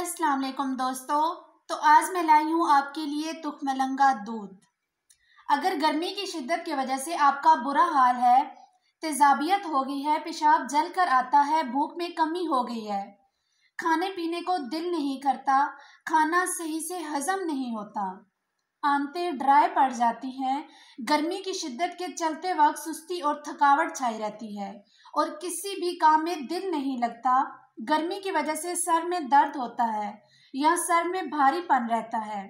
अस्सलाम वालेकुम दोस्तों तो आज मैं लाई हूँ आपके लिए तुख मलंगा दूध अगर गर्मी की शिद्दत की वजह से आपका बुरा हाल है तेजाबियत हो गई है पेशाब जल कर आता है भूख में कमी हो गई है खाने पीने को दिल नहीं करता खाना सही से हजम नहीं होता आंतें ड्राई पड़ जाती हैं गर्मी की शिद्दत के चलते वक्त सुस्ती और थकावट छाई रहती है और किसी भी काम में दिल नहीं लगता गर्मी की वजह से सर में दर्द होता है या सर में भारीपन रहता है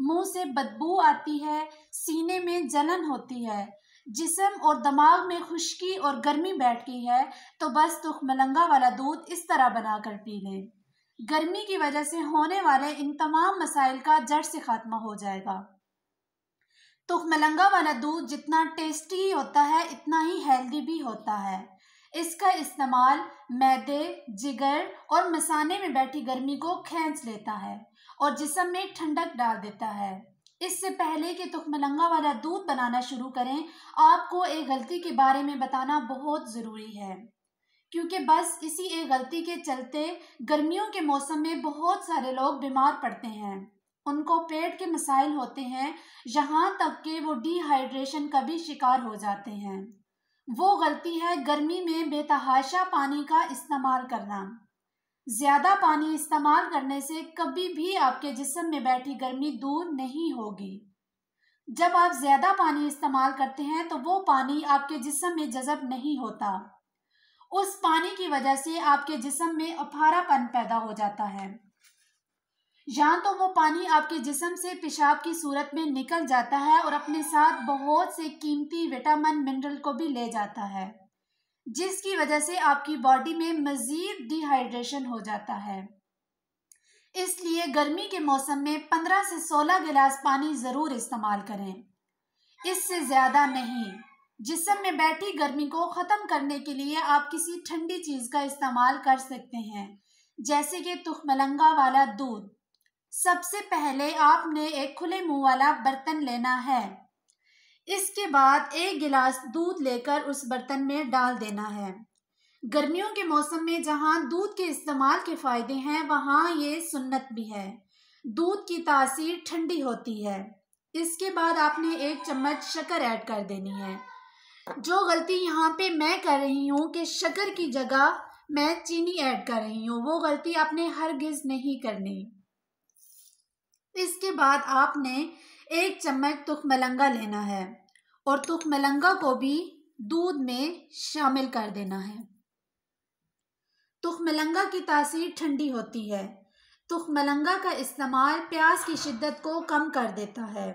मुंह से बदबू आती है सीने में जलन होती है जिसम और दिमाग में खुश्की और गर्मी बैठ गई है तो बस तुख मलंगा वाला दूध इस तरह बना कर पी लें गर्मी की वजह से होने वाले इन तमाम मसाइल का जड़ से खात्मा हो जाएगा तुख मलंगा वाला दूध जितना टेस्टी होता है इतना ही हेल्दी भी होता है इसका इस्तेमाल मैदे जिगर और मसाने में बैठी गर्मी को खींच लेता है और जिसम में ठंडक डाल देता है इससे पहले कि तुखमलंगा वाला दूध बनाना शुरू करें आपको एक गलती के बारे में बताना बहुत ज़रूरी है क्योंकि बस इसी एक गलती के चलते गर्मियों के मौसम में बहुत सारे लोग बीमार पड़ते हैं उनको पेट के मसाइल होते हैं यहाँ तक कि वो डिहाइड्रेशन का भी शिकार हो जाते हैं वो गलती है गर्मी में बेतहाशा पानी का इस्तेमाल करना ज़्यादा पानी इस्तेमाल करने से कभी भी आपके जिस्म में बैठी गर्मी दूर नहीं होगी जब आप ज़्यादा पानी इस्तेमाल करते हैं तो वो पानी आपके जिस्म में जज़ब नहीं होता उस पानी की वजह से आपके जिस्म में अफारापन पैदा हो जाता है या तो वो पानी आपके जिसम से पेशाब की सूरत में निकल जाता है और अपने साथ बहुत से कीमती विटामिन मिनरल को भी ले जाता है जिसकी वजह से आपकी बॉडी में मज़ीद डिहाइड्रेशन हो जाता है इसलिए गर्मी के मौसम में 15 से 16 गिलास पानी ज़रूर इस्तेमाल करें इससे ज़्यादा नहीं जिसम में बैठी गर्मी को ख़त्म करने के लिए आप किसी ठंडी चीज़ का इस्तेमाल कर सकते हैं जैसे कि मलंगा वाला दूध सबसे पहले आपने एक खुले मुंह वाला बर्तन लेना है इसके बाद एक गिलास दूध लेकर उस बर्तन में डाल देना है गर्मियों के मौसम में जहाँ दूध के इस्तेमाल के फ़ायदे हैं वहाँ ये सुन्नत भी है दूध की तासीर ठंडी होती है इसके बाद आपने एक चम्मच शक्कर ऐड कर देनी है जो गलती यहाँ पे मैं कर रही हूँ कि शक्कर की जगह मैं चीनी ऐड कर रही हूँ वो गलती आपने हरगिज़ नहीं करनी इसके बाद आपने एक चम्मच तुख मलंगा लेना है और तुख मलंगा को भी दूध में शामिल कर देना है तुख मलंगा की तासीर ठंडी होती है तुख मलंगा का इस्तेमाल प्यास की शिद्दत को कम कर देता है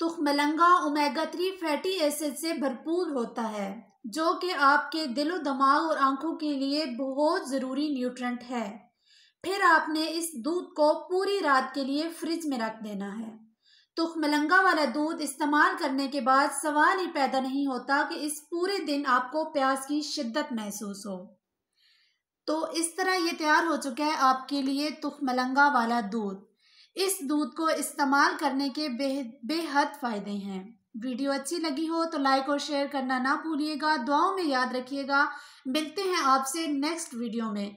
तुख मलंगा ओमेगा थ्री फैटी एसिड से भरपूर होता है जो कि आपके दिलो दिमाग और आंखों के लिए बहुत ज़रूरी न्यूट्रेंट है फिर आपने इस दूध को पूरी रात के लिए फ्रिज में रख देना है तुख मलंगा वाला दूध इस्तेमाल करने के बाद सवाल ही पैदा नहीं होता कि इस पूरे दिन आपको प्यास की शिद्दत महसूस हो तो इस तरह ये तैयार हो चुका है आपके लिए तुख मलंगा वाला दूध इस दूध को इस्तेमाल करने के बेहद फ़ायदे हैं वीडियो अच्छी लगी हो तो लाइक और शेयर करना ना भूलिएगा दुआओं में याद रखिएगा मिलते हैं आपसे नेक्स्ट वीडियो में